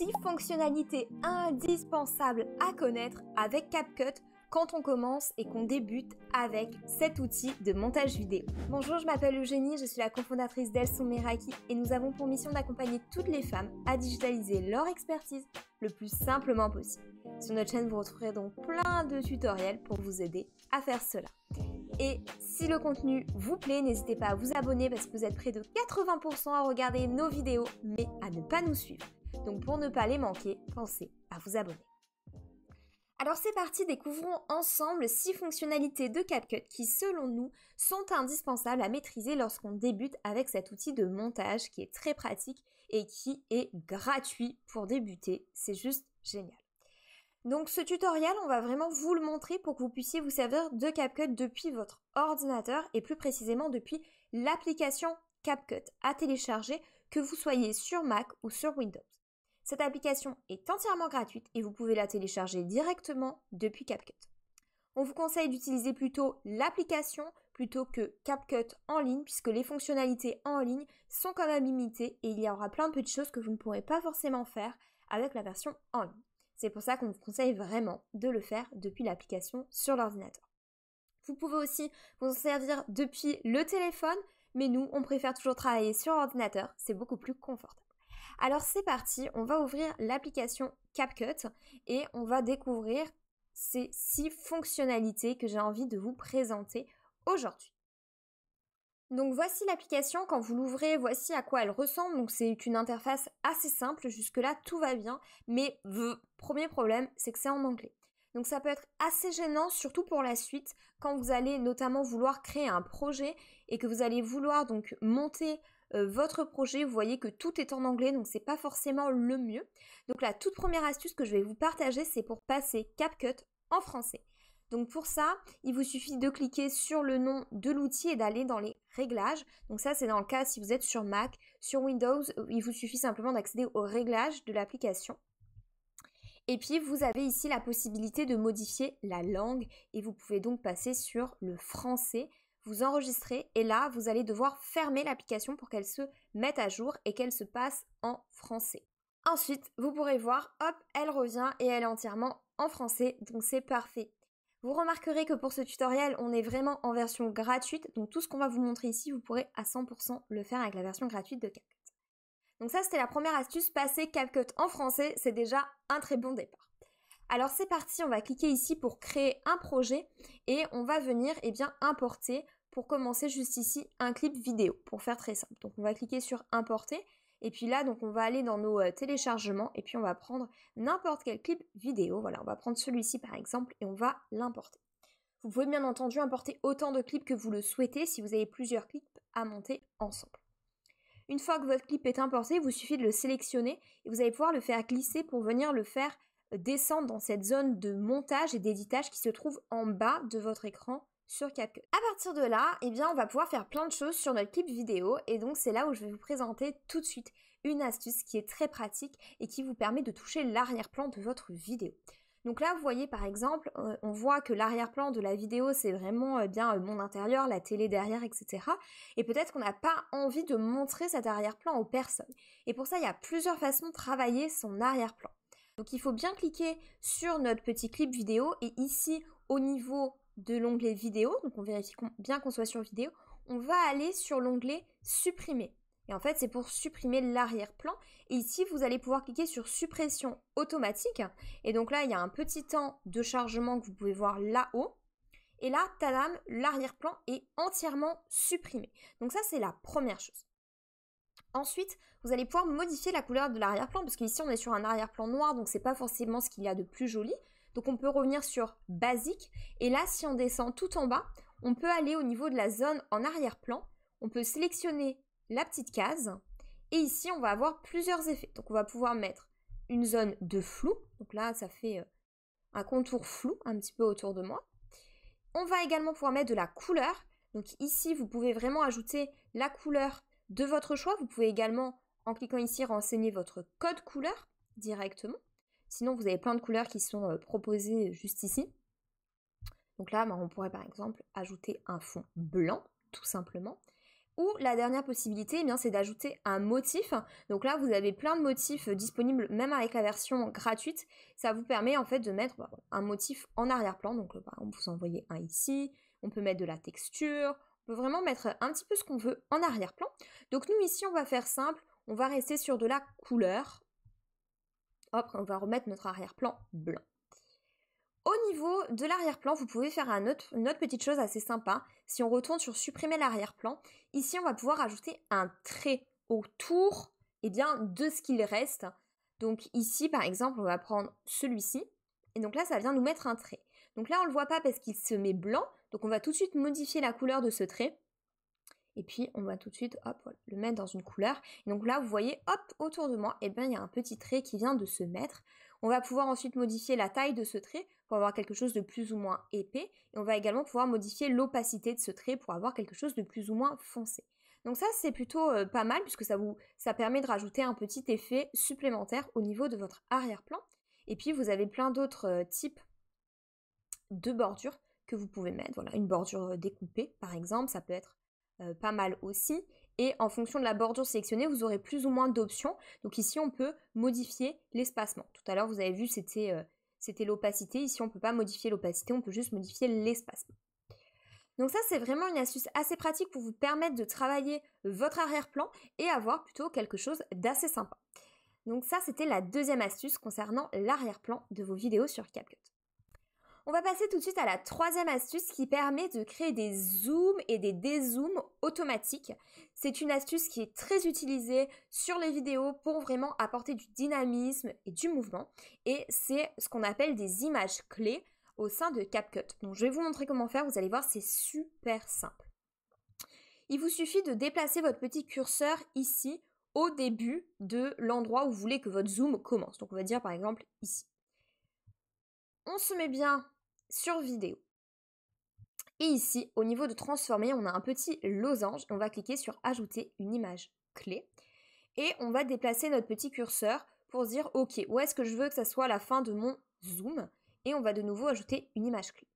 6 fonctionnalités indispensables à connaître avec CapCut quand on commence et qu'on débute avec cet outil de montage vidéo. Bonjour, je m'appelle Eugénie, je suis la cofondatrice d'Elson Meraki et nous avons pour mission d'accompagner toutes les femmes à digitaliser leur expertise le plus simplement possible. Sur notre chaîne, vous retrouverez donc plein de tutoriels pour vous aider à faire cela. Et si le contenu vous plaît, n'hésitez pas à vous abonner parce que vous êtes près de 80% à regarder nos vidéos, mais à ne pas nous suivre. Donc pour ne pas les manquer, pensez à vous abonner. Alors c'est parti, découvrons ensemble 6 fonctionnalités de CapCut qui selon nous sont indispensables à maîtriser lorsqu'on débute avec cet outil de montage qui est très pratique et qui est gratuit pour débuter. C'est juste génial. Donc ce tutoriel, on va vraiment vous le montrer pour que vous puissiez vous servir de CapCut depuis votre ordinateur et plus précisément depuis l'application CapCut à télécharger que vous soyez sur Mac ou sur Windows. Cette application est entièrement gratuite et vous pouvez la télécharger directement depuis CapCut. On vous conseille d'utiliser plutôt l'application plutôt que CapCut en ligne puisque les fonctionnalités en ligne sont quand même limitées et il y aura plein de petites choses que vous ne pourrez pas forcément faire avec la version en ligne. C'est pour ça qu'on vous conseille vraiment de le faire depuis l'application sur l'ordinateur. Vous pouvez aussi vous en servir depuis le téléphone, mais nous, on préfère toujours travailler sur ordinateur, c'est beaucoup plus confortable. Alors c'est parti, on va ouvrir l'application CapCut et on va découvrir ces six fonctionnalités que j'ai envie de vous présenter aujourd'hui. Donc voici l'application, quand vous l'ouvrez, voici à quoi elle ressemble. Donc c'est une interface assez simple, jusque-là tout va bien, mais le premier problème c'est que c'est en anglais. Donc ça peut être assez gênant, surtout pour la suite, quand vous allez notamment vouloir créer un projet et que vous allez vouloir donc monter euh, votre projet. Vous voyez que tout est en anglais, donc c'est pas forcément le mieux. Donc la toute première astuce que je vais vous partager, c'est pour passer CapCut en français. Donc pour ça, il vous suffit de cliquer sur le nom de l'outil et d'aller dans les réglages. Donc ça, c'est dans le cas si vous êtes sur Mac. Sur Windows, euh, il vous suffit simplement d'accéder aux réglages de l'application. Et puis, vous avez ici la possibilité de modifier la langue et vous pouvez donc passer sur le français vous enregistrez et là, vous allez devoir fermer l'application pour qu'elle se mette à jour et qu'elle se passe en français. Ensuite, vous pourrez voir, hop, elle revient et elle est entièrement en français, donc c'est parfait. Vous remarquerez que pour ce tutoriel, on est vraiment en version gratuite, donc tout ce qu'on va vous montrer ici, vous pourrez à 100% le faire avec la version gratuite de CapCut. Donc ça, c'était la première astuce, passer CapCut en français, c'est déjà un très bon départ. Alors c'est parti, on va cliquer ici pour créer un projet et on va venir eh bien, importer pour commencer juste ici un clip vidéo pour faire très simple. Donc on va cliquer sur importer et puis là donc on va aller dans nos euh, téléchargements et puis on va prendre n'importe quel clip vidéo. Voilà, on va prendre celui-ci par exemple et on va l'importer. Vous pouvez bien entendu importer autant de clips que vous le souhaitez si vous avez plusieurs clips à monter ensemble. Une fois que votre clip est importé, il vous suffit de le sélectionner et vous allez pouvoir le faire glisser pour venir le faire descendre dans cette zone de montage et d'éditage qui se trouve en bas de votre écran sur CapCut. À partir de là, eh bien, on va pouvoir faire plein de choses sur notre clip vidéo et donc c'est là où je vais vous présenter tout de suite une astuce qui est très pratique et qui vous permet de toucher l'arrière-plan de votre vidéo. Donc là, vous voyez par exemple, euh, on voit que l'arrière-plan de la vidéo, c'est vraiment euh, bien bien euh, mon intérieur, la télé derrière, etc. Et peut-être qu'on n'a pas envie de montrer cet arrière-plan aux personnes. Et pour ça, il y a plusieurs façons de travailler son arrière-plan. Donc il faut bien cliquer sur notre petit clip vidéo et ici au niveau de l'onglet vidéo, donc on vérifie bien qu'on soit sur vidéo, on va aller sur l'onglet supprimer. Et en fait, c'est pour supprimer l'arrière-plan. Et ici, vous allez pouvoir cliquer sur suppression automatique. Et donc là, il y a un petit temps de chargement que vous pouvez voir là-haut. Et là, tadam, l'arrière-plan est entièrement supprimé. Donc ça, c'est la première chose. Ensuite, vous allez pouvoir modifier la couleur de l'arrière-plan, parce qu'ici on est sur un arrière-plan noir, donc ce n'est pas forcément ce qu'il y a de plus joli. Donc on peut revenir sur basique, et là si on descend tout en bas, on peut aller au niveau de la zone en arrière-plan, on peut sélectionner la petite case, et ici on va avoir plusieurs effets. Donc on va pouvoir mettre une zone de flou, donc là ça fait euh, un contour flou un petit peu autour de moi. On va également pouvoir mettre de la couleur, donc ici vous pouvez vraiment ajouter la couleur de votre choix. Vous pouvez également, en cliquant ici, renseigner votre code couleur directement. Sinon, vous avez plein de couleurs qui sont euh, proposées juste ici. Donc là, ben, on pourrait par exemple ajouter un fond blanc, tout simplement. Ou la dernière possibilité, eh bien, c'est d'ajouter un motif. Donc là, vous avez plein de motifs euh, disponibles, même avec la version gratuite. Ça vous permet en fait de mettre bah, un motif en arrière-plan. Donc on euh, vous envoyez un ici. On peut mettre de la texture, vraiment mettre un petit peu ce qu'on veut en arrière-plan. Donc nous ici, on va faire simple, on va rester sur de la couleur. Hop, on va remettre notre arrière-plan blanc. Au niveau de l'arrière-plan, vous pouvez faire un une autre petite chose assez sympa. Si on retourne sur supprimer l'arrière-plan, ici on va pouvoir ajouter un trait autour et eh bien, de ce qu'il reste. Donc ici, par exemple, on va prendre celui-ci. Et donc là, ça vient nous mettre un trait. Donc là, on ne le voit pas parce qu'il se met blanc. Donc on va tout de suite modifier la couleur de ce trait. Et puis on va tout de suite le mettre dans une couleur. donc là, vous voyez, hop, autour de moi, eh ben, il y a un petit trait qui vient de se mettre. On va pouvoir ensuite modifier la taille de ce trait pour avoir quelque chose de plus ou moins épais. Et on va également pouvoir modifier l'opacité de ce trait pour avoir quelque chose de plus ou moins foncé. Donc ça, c'est plutôt euh, pas mal puisque ça vous ça permet de rajouter un petit effet supplémentaire au niveau de votre arrière-plan. Et puis, vous avez plein d'autres euh, types de bordure que vous pouvez mettre. Voilà, une bordure euh, découpée par exemple, ça peut être euh, pas mal aussi. Et en fonction de la bordure sélectionnée, vous aurez plus ou moins d'options. Donc ici, on peut modifier l'espacement. Tout à l'heure, vous avez vu, c'était euh, c'était l'opacité. Ici, on ne peut pas modifier l'opacité, on peut juste modifier l'espacement. Donc ça, c'est vraiment une astuce assez pratique pour vous permettre de travailler votre arrière-plan et avoir plutôt quelque chose d'assez sympa. Donc ça, c'était la deuxième astuce concernant l'arrière-plan de vos vidéos sur CapCut. On va passer tout de suite à la troisième astuce qui permet de créer des zooms et des dézooms automatiques. C'est une astuce qui est très utilisée sur les vidéos pour vraiment apporter du dynamisme et du mouvement. Et c'est ce qu'on appelle des images clés au sein de CapCut. Donc je vais vous montrer comment faire, vous allez voir c'est super simple. Il vous suffit de déplacer votre petit curseur ici au début de l'endroit où vous voulez que votre zoom commence. Donc on va dire par exemple ici. On se met bien sur vidéo. Et ici, au niveau de transformer, on a un petit losange. On va cliquer sur ajouter une image clé. Et on va déplacer notre petit curseur pour dire, OK, où est-ce que je veux que ça soit la fin de mon zoom Et on va de nouveau ajouter une image clé.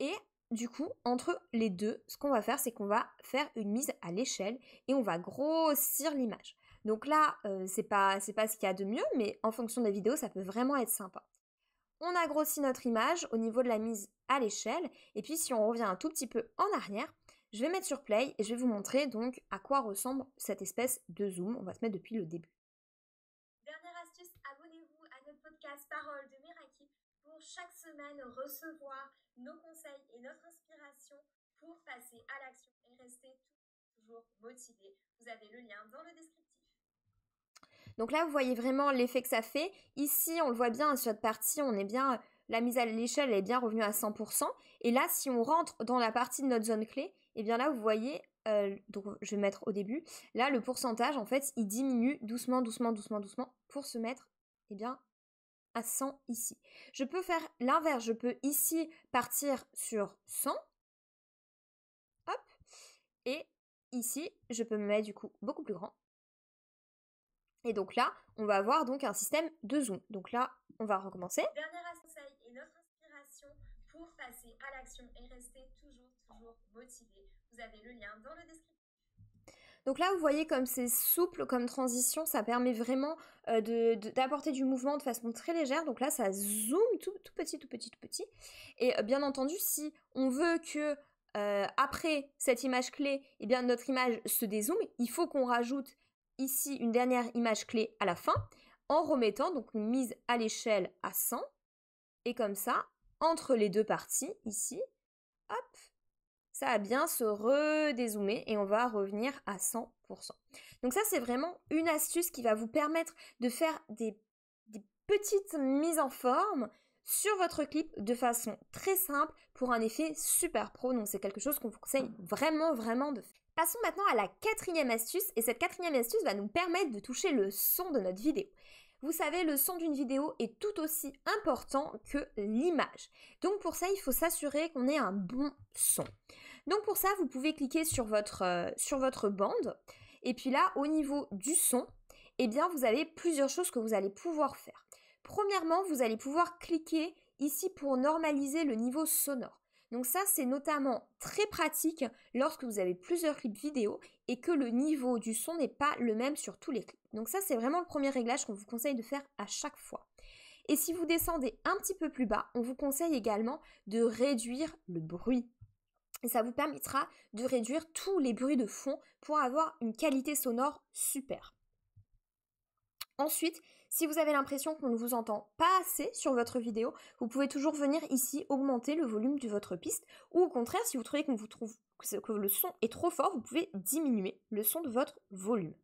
Et du coup, entre les deux, ce qu'on va faire, c'est qu'on va faire une mise à l'échelle et on va grossir l'image. Donc là, euh, c'est pas, pas ce qu'il y a de mieux, mais en fonction des vidéos ça peut vraiment être sympa on a grossi notre image au niveau de la mise à l'échelle. Et puis si on revient un tout petit peu en arrière, je vais mettre sur play et je vais vous montrer donc à quoi ressemble cette espèce de zoom. On va se mettre depuis le début. Dernière astuce, abonnez-vous à notre podcast Parole de Miraki pour chaque semaine recevoir nos conseils et notre inspiration pour passer à l'action et rester toujours motivé. Vous avez le lien dans le descriptif. Donc là, vous voyez vraiment l'effet que ça fait. Ici, on le voit bien, sur cette partie, on est bien, la mise à l'échelle est bien revenue à 100%. Et là, si on rentre dans la partie de notre zone clé, et eh bien là, vous voyez, euh, donc je vais mettre au début, là, le pourcentage, en fait, il diminue doucement, doucement, doucement, doucement, pour se mettre, et eh bien, à 100 ici. Je peux faire l'inverse, je peux ici partir sur 100, hop, et ici, je peux me mettre du coup beaucoup plus grand, et donc là, on va avoir donc un système de zoom. Donc là, on va recommencer. Dernier conseil et notre inspiration pour passer à l'action et rester toujours, toujours motivé. Vous avez le lien dans le descriptif. Donc là, vous voyez comme c'est souple comme transition, ça permet vraiment euh, d'apporter du mouvement de façon très légère. Donc là, ça zoom tout, petit, tout petit, tout petit. Et euh, bien entendu, si on veut que euh, après cette image clé, eh bien, notre image se dézoome, il faut qu'on rajoute ici une dernière image clé à la fin en remettant donc une mise à l'échelle à 100. Et comme ça, entre les deux parties, ici, hop, ça a bien se redézoomer et on va revenir à 100%. Donc ça, c'est vraiment une astuce qui va vous permettre de faire des, des petites mises en forme sur votre clip de façon très simple pour un effet super pro. Donc c'est quelque chose qu'on vous conseille vraiment, vraiment de faire. Passons maintenant à la quatrième astuce, et cette quatrième astuce va nous permettre de toucher le son de notre vidéo. Vous savez, le son d'une vidéo est tout aussi important que l'image. Donc pour ça, il faut s'assurer qu'on ait un bon son. Donc pour ça, vous pouvez cliquer sur votre, euh, sur votre bande, et puis là, au niveau du son, eh bien vous avez plusieurs choses que vous allez pouvoir faire. Premièrement, vous allez pouvoir cliquer ici pour normaliser le niveau sonore. Donc ça, c'est notamment très pratique lorsque vous avez plusieurs clips vidéo et que le niveau du son n'est pas le même sur tous les clips. Donc ça, c'est vraiment le premier réglage qu'on vous conseille de faire à chaque fois. Et si vous descendez un petit peu plus bas, on vous conseille également de réduire le bruit. Et ça vous permettra de réduire tous les bruits de fond pour avoir une qualité sonore super. Ensuite, si vous avez l'impression qu'on ne vous entend pas assez sur votre vidéo, vous pouvez toujours venir ici augmenter le volume de votre piste, ou au contraire, si vous trouvez que le son est trop fort, vous pouvez diminuer le son de votre volume.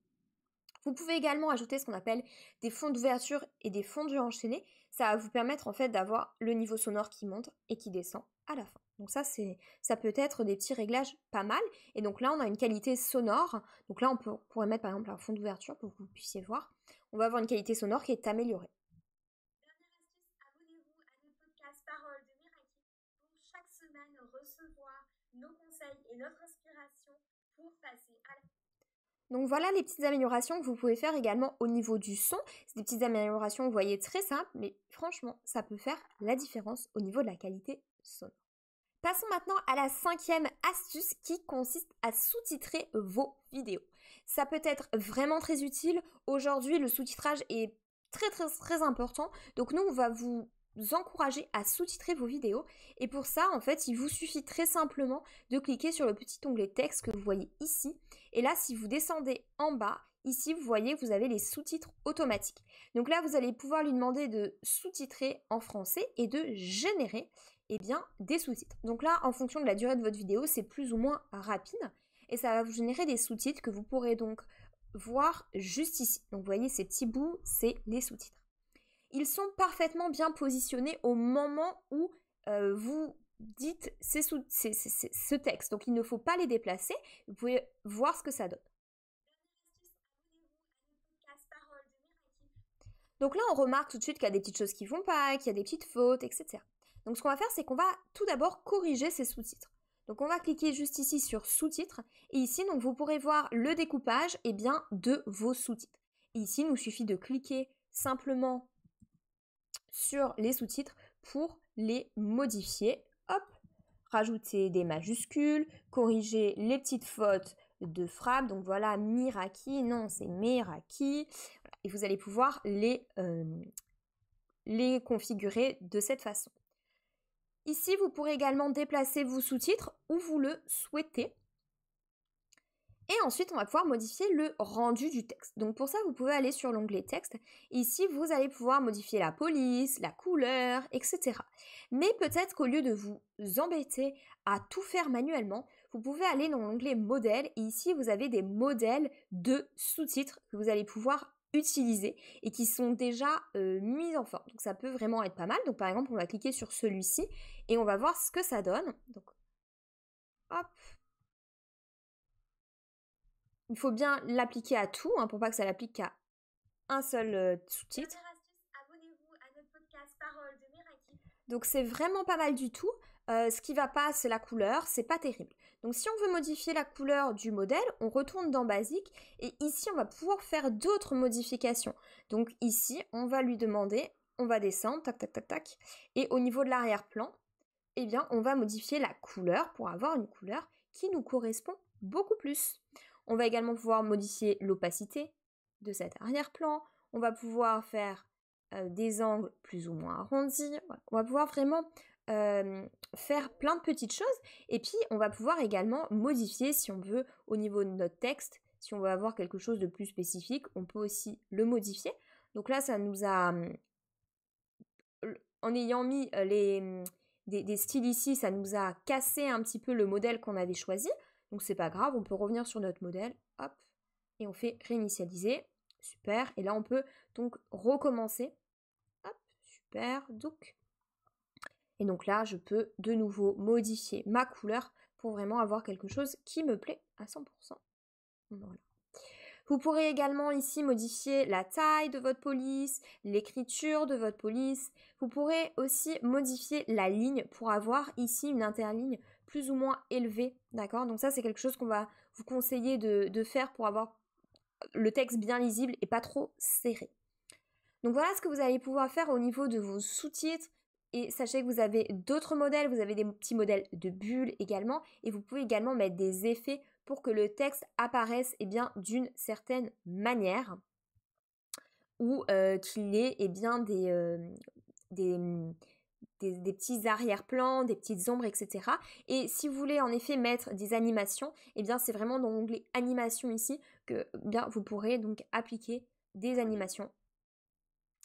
Vous pouvez également ajouter ce qu'on appelle des fonds d'ouverture et des fonds fondus enchaînés. Ça va vous permettre en fait d'avoir le niveau sonore qui monte et qui descend à la fin. Donc ça, c'est, ça peut être des petits réglages pas mal. Et donc là, on a une qualité sonore. Donc là, on, on pourrait mettre par exemple un fond d'ouverture pour que vous puissiez voir on va avoir une qualité sonore qui est améliorée. Donc voilà les petites améliorations que vous pouvez faire également au niveau du son. C'est des petites améliorations, vous voyez, très simples, mais franchement, ça peut faire la différence au niveau de la qualité sonore. Passons maintenant à la cinquième astuce qui consiste à sous-titrer vos vidéos. Ça peut être vraiment très utile. Aujourd'hui, le sous-titrage est très très très important. Donc nous, on va vous encourager à sous-titrer vos vidéos. Et pour ça, en fait, il vous suffit très simplement de cliquer sur le petit onglet texte que vous voyez ici. Et là, si vous descendez en bas, ici, vous voyez que vous avez les sous-titres automatiques. Donc là, vous allez pouvoir lui demander de sous-titrer en français et de générer eh bien, des sous-titres. Donc là, en fonction de la durée de votre vidéo, c'est plus ou moins rapide et ça va vous générer des sous-titres que vous pourrez donc voir juste ici. Donc vous voyez ces petits bouts, c'est les sous-titres. Ils sont parfaitement bien positionnés au moment où euh, vous dites ce texte. Donc il ne faut pas les déplacer. Vous pouvez voir ce que ça donne. Donc là, on remarque tout de suite qu'il y a des petites choses qui vont pas, qu'il y a des petites fautes, etc. Donc ce qu'on va faire, c'est qu'on va tout d'abord corriger ces sous-titres. Donc on va cliquer juste ici sur sous-titres et ici donc vous pourrez voir le découpage eh bien, de vos sous-titres. Ici, il nous suffit de cliquer simplement sur les sous-titres pour les modifier. Hop, rajouter des majuscules, corriger les petites fautes de frappe. Donc voilà, Miraki, non, c'est Miraki. Et vous allez pouvoir les euh, configurer de cette façon. Ici, vous pourrez également déplacer vos sous-titres où vous le souhaitez. Et ensuite, on va pouvoir modifier le rendu du texte. Donc pour ça, vous pouvez aller sur l'onglet texte. Ici, vous allez pouvoir modifier la police, la couleur, etc. Mais peut-être qu'au lieu de vous embêter à tout faire manuellement, vous pouvez aller dans l'onglet modèle. Et ici, vous avez des modèles de sous-titres que vous allez pouvoir utilisés et qui sont déjà euh, mis en forme. Donc ça peut vraiment être pas mal. Donc par exemple, on va cliquer sur celui-ci et on va voir ce que ça donne. Donc, hop. Il faut bien l'appliquer à tout hein, pour pas que ça l'applique qu'à un seul euh, sous-titre. Donc c'est vraiment pas mal du tout. Euh, ce qui va pas, c'est la couleur, c'est pas terrible. Donc si on veut modifier la couleur du modèle, on retourne dans Basique et ici on va pouvoir faire d'autres modifications. Donc ici on va lui demander, on va descendre, tac tac tac tac, et au niveau de l'arrière-plan, eh bien on va modifier la couleur pour avoir une couleur qui nous correspond beaucoup plus. On va également pouvoir modifier l'opacité de cet arrière-plan, on va pouvoir faire euh, des angles plus ou moins arrondis, on va pouvoir vraiment euh, faire plein de petites choses et puis on va pouvoir également modifier si on veut au niveau de notre texte, si on veut avoir quelque chose de plus spécifique, on peut aussi le modifier. Donc là, ça nous a... Hum, en ayant mis euh, les, hum, des, styles ici, ça nous a cassé un petit peu le modèle qu'on avait choisi. Donc c'est pas grave, on peut revenir sur notre modèle, hop, et on fait réinitialiser. Super, et là on peut donc recommencer. super, donc et donc là, je peux de nouveau modifier ma couleur pour vraiment avoir quelque chose qui me plaît à 100%. Vous pourrez également ici modifier la taille de votre police, l'écriture de votre police. Vous pourrez aussi modifier la ligne pour avoir ici une interligne plus ou moins élevée. D'accord Donc ça, c'est quelque chose qu'on va vous conseiller de faire pour avoir le texte bien lisible et pas trop serré. Donc voilà ce que vous allez pouvoir faire au niveau de vos sous-titres, et sachez que vous avez d'autres modèles, vous avez des petits modèles de bulles également, et vous pouvez également mettre des effets pour que le texte apparaisse eh bien d'une certaine manière ou euh, qu'il ait eh bien euh, des, des, petits arrière-plans, des petites ombres, etc. Et si vous voulez en effet mettre des animations, eh bien c'est vraiment dans l'onglet animation ici que eh bien vous pourrez donc appliquer des animations.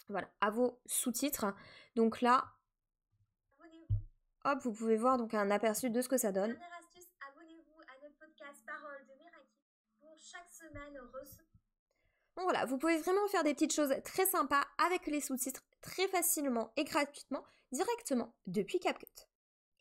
Voilà, à vos sous-titres. Donc là, Hop, vous pouvez voir donc un aperçu de ce que ça donne. Bon voilà, vous pouvez vraiment faire des petites choses très sympas avec les sous-titres très facilement et gratuitement directement depuis CapCut.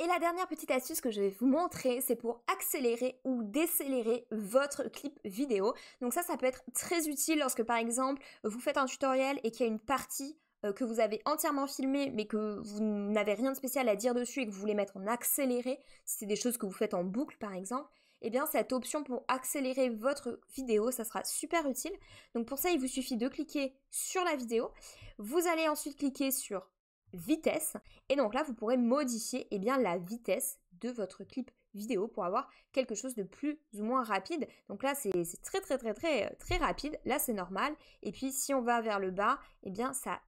Et la dernière petite astuce que je vais vous montrer, c'est pour accélérer ou décélérer votre clip vidéo. Donc ça, ça peut être très utile lorsque par exemple vous faites un tutoriel et qu'il y a une partie euh, que vous avez entièrement filmé mais que vous n'avez rien de spécial à dire dessus et que vous voulez mettre en accéléré, si c'est des choses que vous faites en boucle par exemple, eh bien cette option pour accélérer votre vidéo, ça sera super utile. Donc pour ça, il vous suffit de cliquer sur la vidéo. Vous allez ensuite cliquer sur vitesse et donc là, vous pourrez modifier eh bien la vitesse de votre clip vidéo pour avoir quelque chose de plus ou moins rapide. Donc là, c'est très très très très très rapide. Là, c'est normal. Et puis, si on va vers le bas, eh bien, ça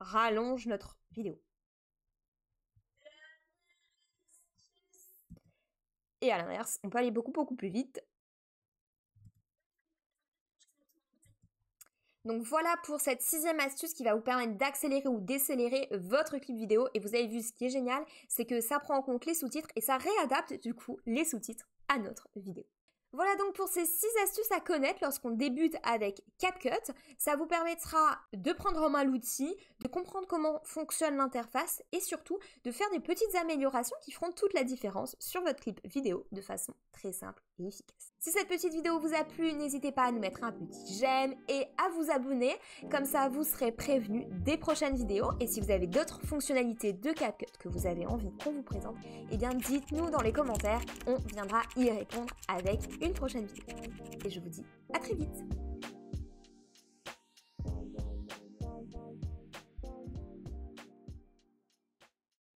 rallonge notre vidéo. Et à l'inverse, on peut aller beaucoup beaucoup plus vite. Donc voilà pour cette sixième astuce qui va vous permettre d'accélérer ou décélérer votre clip vidéo. Et vous avez vu ce qui est génial, c'est que ça prend en compte les sous-titres et ça réadapte du coup les sous-titres à notre vidéo. Voilà donc pour ces 6 astuces à connaître lorsqu'on débute avec CapCut. Ça vous permettra de prendre en main l'outil, de comprendre comment fonctionne l'interface et surtout de faire des petites améliorations qui feront toute la différence sur votre clip vidéo de façon très simple et efficace. Si cette petite vidéo vous a plu, n'hésitez pas à nous mettre un petit j'aime et à vous abonner. Comme ça, vous serez prévenu des prochaines vidéos. Et si vous avez d'autres fonctionnalités de CapCut que vous avez envie qu'on vous présente, eh bien dites-nous dans les commentaires. On viendra y répondre avec une prochaine vidéo. Et je vous dis à très vite